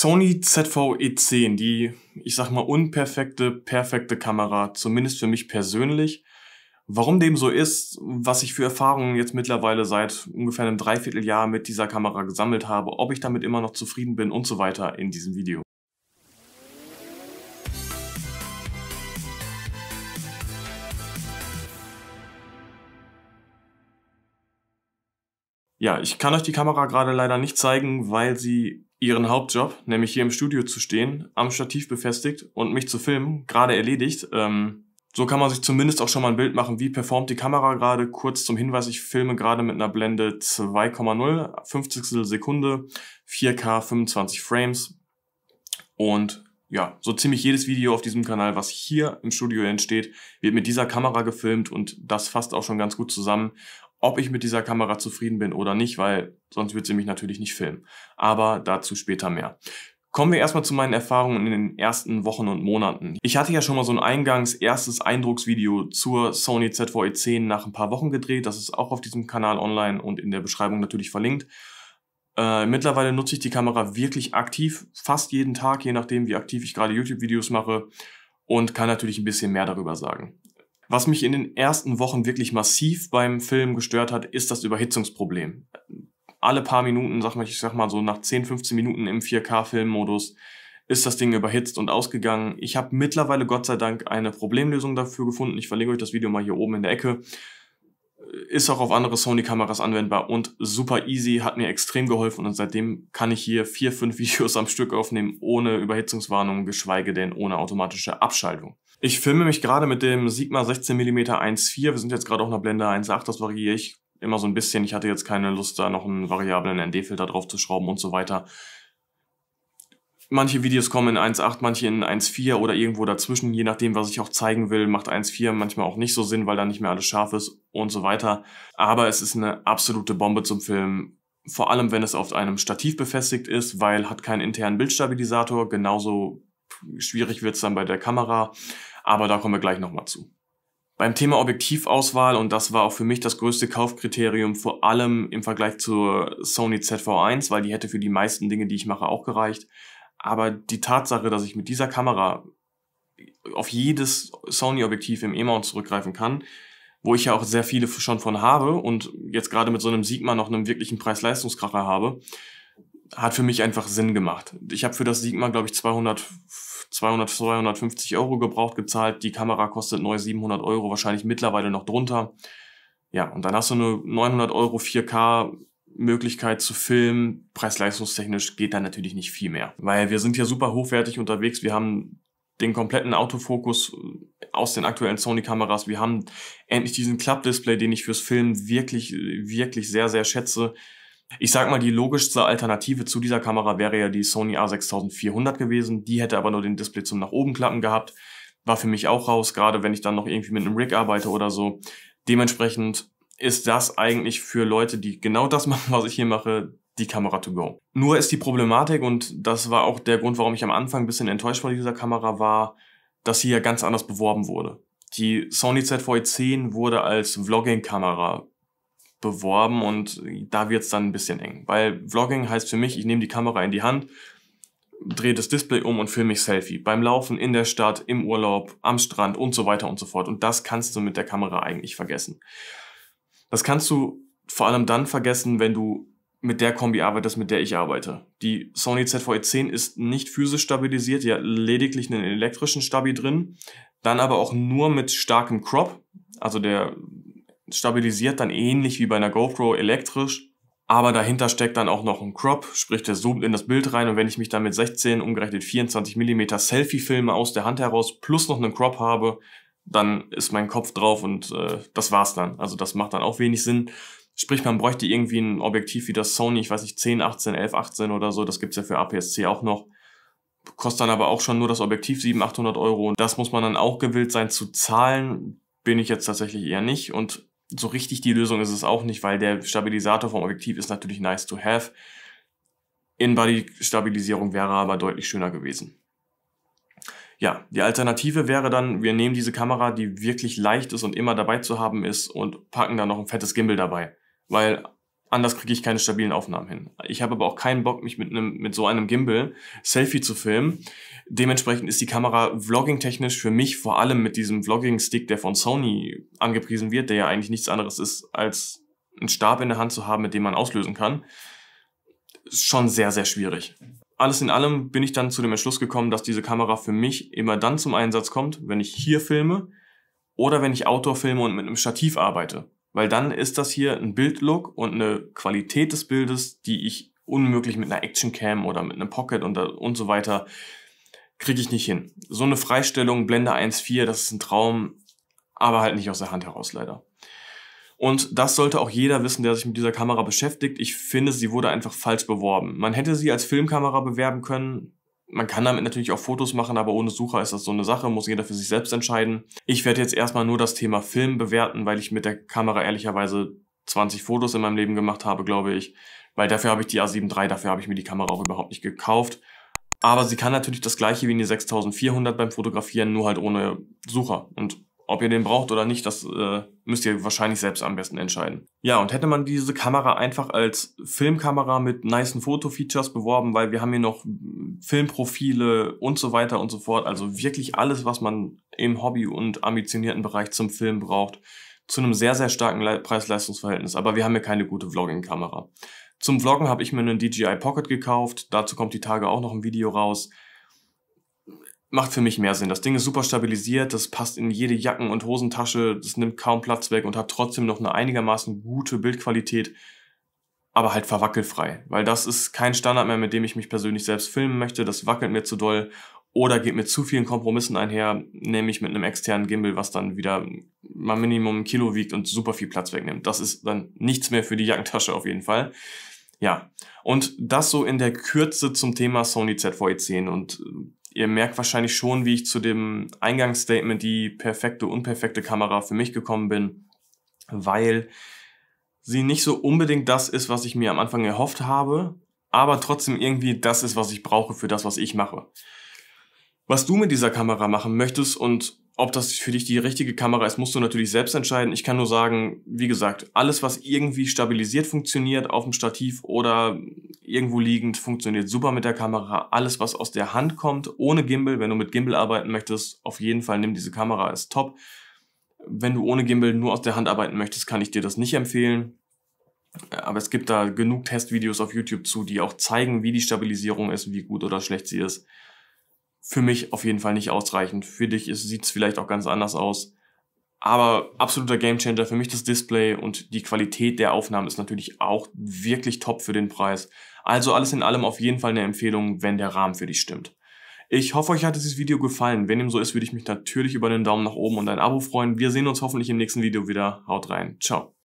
Sony ZV-E10, die, ich sag mal, unperfekte, perfekte Kamera, zumindest für mich persönlich. Warum dem so ist, was ich für Erfahrungen jetzt mittlerweile seit ungefähr einem Dreivierteljahr mit dieser Kamera gesammelt habe, ob ich damit immer noch zufrieden bin und so weiter in diesem Video. Ja, ich kann euch die Kamera gerade leider nicht zeigen, weil sie ihren Hauptjob, nämlich hier im Studio zu stehen, am Stativ befestigt und mich zu filmen, gerade erledigt. Ähm, so kann man sich zumindest auch schon mal ein Bild machen, wie performt die Kamera gerade. Kurz zum Hinweis, ich filme gerade mit einer Blende 2,0, 50 Sekunde, 4K, 25 Frames. Und ja, so ziemlich jedes Video auf diesem Kanal, was hier im Studio entsteht, wird mit dieser Kamera gefilmt und das fasst auch schon ganz gut zusammen, ob ich mit dieser Kamera zufrieden bin oder nicht, weil sonst wird sie mich natürlich nicht filmen. Aber dazu später mehr. Kommen wir erstmal zu meinen Erfahrungen in den ersten Wochen und Monaten. Ich hatte ja schon mal so ein eingangs erstes Eindrucksvideo zur Sony zv 10 e nach ein paar Wochen gedreht. Das ist auch auf diesem Kanal online und in der Beschreibung natürlich verlinkt. Äh, mittlerweile nutze ich die Kamera wirklich aktiv, fast jeden Tag, je nachdem wie aktiv ich gerade YouTube-Videos mache und kann natürlich ein bisschen mehr darüber sagen. Was mich in den ersten Wochen wirklich massiv beim Film gestört hat, ist das Überhitzungsproblem. Alle paar Minuten, sag mal, ich sag mal so nach 10, 15 Minuten im 4K-Filmmodus, ist das Ding überhitzt und ausgegangen. Ich habe mittlerweile Gott sei Dank eine Problemlösung dafür gefunden. Ich verlinke euch das Video mal hier oben in der Ecke. Ist auch auf andere Sony-Kameras anwendbar und super easy, hat mir extrem geholfen und seitdem kann ich hier vier, fünf Videos am Stück aufnehmen, ohne Überhitzungswarnung, geschweige denn ohne automatische Abschaltung. Ich filme mich gerade mit dem Sigma 16mm 1.4. Wir sind jetzt gerade auf einer Blende 1.8, das variiere ich immer so ein bisschen. Ich hatte jetzt keine Lust, da noch einen variablen ND-Filter drauf zu schrauben und so weiter. Manche Videos kommen in 1.8, manche in 1.4 oder irgendwo dazwischen, je nachdem, was ich auch zeigen will, macht 1.4 manchmal auch nicht so Sinn, weil da nicht mehr alles scharf ist und so weiter. Aber es ist eine absolute Bombe zum Filmen vor allem wenn es auf einem Stativ befestigt ist, weil hat keinen internen Bildstabilisator, genauso schwierig wird es dann bei der Kamera aber da kommen wir gleich nochmal zu. Beim Thema Objektivauswahl, und das war auch für mich das größte Kaufkriterium, vor allem im Vergleich zur Sony ZV1, weil die hätte für die meisten Dinge, die ich mache, auch gereicht. Aber die Tatsache, dass ich mit dieser Kamera auf jedes Sony-Objektiv im E-Mount zurückgreifen kann, wo ich ja auch sehr viele schon von habe und jetzt gerade mit so einem Sigma noch einen wirklichen Preis-Leistungskracher habe, hat für mich einfach Sinn gemacht. Ich habe für das Sigma, glaube ich, 250 200, 250 Euro gebraucht gezahlt. Die Kamera kostet neu 700 Euro, wahrscheinlich mittlerweile noch drunter. Ja, und dann hast du eine 900 Euro 4K Möglichkeit zu filmen. Preis-leistungstechnisch geht da natürlich nicht viel mehr. Weil wir sind ja super hochwertig unterwegs. Wir haben den kompletten Autofokus äh, aus den aktuellen Sony-Kameras. Wir haben endlich diesen Klappdisplay, den ich fürs Filmen wirklich, wirklich sehr, sehr schätze. Ich sag mal, die logischste Alternative zu dieser Kamera wäre ja die Sony A6400 gewesen. Die hätte aber nur den Display zum nach oben klappen gehabt. War für mich auch raus, gerade wenn ich dann noch irgendwie mit einem Rig arbeite oder so. Dementsprechend ist das eigentlich für Leute, die genau das machen, was ich hier mache, die Kamera to go. Nur ist die Problematik, und das war auch der Grund, warum ich am Anfang ein bisschen enttäuscht von dieser Kamera war, dass sie ja ganz anders beworben wurde. Die Sony zv 10 e wurde als Vlogging-Kamera beworben und da wird es dann ein bisschen eng. Weil Vlogging heißt für mich, ich nehme die Kamera in die Hand, drehe das Display um und filme mich Selfie. Beim Laufen, in der Stadt, im Urlaub, am Strand und so weiter und so fort. Und das kannst du mit der Kamera eigentlich vergessen. Das kannst du vor allem dann vergessen, wenn du mit der Kombi arbeitest, mit der ich arbeite. Die Sony zv 10 e ist nicht physisch stabilisiert, die hat lediglich einen elektrischen Stabi drin, dann aber auch nur mit starkem Crop. Also der stabilisiert dann ähnlich wie bei einer GoPro elektrisch, aber dahinter steckt dann auch noch ein Crop, sprich der zoomt in das Bild rein und wenn ich mich dann mit 16 umgerechnet 24 mm Selfie filme aus der Hand heraus plus noch einen Crop habe, dann ist mein Kopf drauf und äh, das war's dann. Also das macht dann auch wenig Sinn. Sprich, man bräuchte irgendwie ein Objektiv wie das Sony, ich weiß nicht, 10, 18, 11, 18 oder so, das gibt's ja für APS-C auch noch. Kostet dann aber auch schon nur das Objektiv 700, 800 Euro und das muss man dann auch gewillt sein zu zahlen, bin ich jetzt tatsächlich eher nicht und so richtig die Lösung ist es auch nicht, weil der Stabilisator vom Objektiv ist natürlich nice to have. In-Body-Stabilisierung wäre aber deutlich schöner gewesen. Ja, die Alternative wäre dann, wir nehmen diese Kamera, die wirklich leicht ist und immer dabei zu haben ist und packen dann noch ein fettes Gimbal dabei. Weil anders kriege ich keine stabilen Aufnahmen hin. Ich habe aber auch keinen Bock, mich mit, einem, mit so einem Gimbal Selfie zu filmen, Dementsprechend ist die Kamera vlogging-technisch für mich vor allem mit diesem Vlogging-Stick, der von Sony angepriesen wird, der ja eigentlich nichts anderes ist, als einen Stab in der Hand zu haben, mit dem man auslösen kann, schon sehr, sehr schwierig. Alles in allem bin ich dann zu dem Entschluss gekommen, dass diese Kamera für mich immer dann zum Einsatz kommt, wenn ich hier filme oder wenn ich Outdoor filme und mit einem Stativ arbeite. Weil dann ist das hier ein Bildlook und eine Qualität des Bildes, die ich unmöglich mit einer Actioncam oder mit einem Pocket und, und so weiter kriege ich nicht hin. So eine Freistellung, Blende 1.4, das ist ein Traum, aber halt nicht aus der Hand heraus leider. Und das sollte auch jeder wissen, der sich mit dieser Kamera beschäftigt. Ich finde, sie wurde einfach falsch beworben. Man hätte sie als Filmkamera bewerben können. Man kann damit natürlich auch Fotos machen, aber ohne Sucher ist das so eine Sache, muss jeder für sich selbst entscheiden. Ich werde jetzt erstmal nur das Thema Film bewerten, weil ich mit der Kamera ehrlicherweise 20 Fotos in meinem Leben gemacht habe, glaube ich. Weil dafür habe ich die A7 III, dafür habe ich mir die Kamera auch überhaupt nicht gekauft. Aber sie kann natürlich das gleiche wie in die 6400 beim Fotografieren, nur halt ohne Sucher. Und ob ihr den braucht oder nicht, das äh, müsst ihr wahrscheinlich selbst am besten entscheiden. Ja, und hätte man diese Kamera einfach als Filmkamera mit niceen Foto-Features beworben, weil wir haben hier noch Filmprofile und so weiter und so fort. Also wirklich alles, was man im Hobby- und ambitionierten Bereich zum Film braucht, zu einem sehr, sehr starken Preis-Leistungs-Verhältnis. Aber wir haben hier keine gute Vlogging-Kamera. Zum Vloggen habe ich mir einen DJI Pocket gekauft. Dazu kommt die Tage auch noch ein Video raus. Macht für mich mehr Sinn. Das Ding ist super stabilisiert, das passt in jede Jacken- und Hosentasche, das nimmt kaum Platz weg und hat trotzdem noch eine einigermaßen gute Bildqualität, aber halt verwackelfrei. Weil das ist kein Standard mehr, mit dem ich mich persönlich selbst filmen möchte. Das wackelt mir zu doll oder geht mit zu vielen Kompromissen einher, nämlich mit einem externen Gimbal, was dann wieder mal Minimum ein Kilo wiegt und super viel Platz wegnimmt. Das ist dann nichts mehr für die Jackentasche auf jeden Fall. Ja, und das so in der Kürze zum Thema Sony zv 10 e und äh, ihr merkt wahrscheinlich schon, wie ich zu dem Eingangsstatement die perfekte, unperfekte Kamera für mich gekommen bin, weil sie nicht so unbedingt das ist, was ich mir am Anfang erhofft habe, aber trotzdem irgendwie das ist, was ich brauche für das, was ich mache. Was du mit dieser Kamera machen möchtest und ob das für dich die richtige Kamera ist, musst du natürlich selbst entscheiden. Ich kann nur sagen, wie gesagt, alles, was irgendwie stabilisiert funktioniert auf dem Stativ oder irgendwo liegend, funktioniert super mit der Kamera. Alles, was aus der Hand kommt, ohne Gimbal, wenn du mit Gimbal arbeiten möchtest, auf jeden Fall nimm diese Kamera, ist top. Wenn du ohne Gimbal nur aus der Hand arbeiten möchtest, kann ich dir das nicht empfehlen. Aber es gibt da genug Testvideos auf YouTube zu, die auch zeigen, wie die Stabilisierung ist, wie gut oder schlecht sie ist für mich auf jeden Fall nicht ausreichend. Für dich sieht es vielleicht auch ganz anders aus. Aber absoluter Gamechanger für mich das Display und die Qualität der Aufnahmen ist natürlich auch wirklich top für den Preis. Also alles in allem auf jeden Fall eine Empfehlung, wenn der Rahmen für dich stimmt. Ich hoffe, euch hat dieses Video gefallen. Wenn dem so ist, würde ich mich natürlich über einen Daumen nach oben und ein Abo freuen. Wir sehen uns hoffentlich im nächsten Video wieder. Haut rein. Ciao.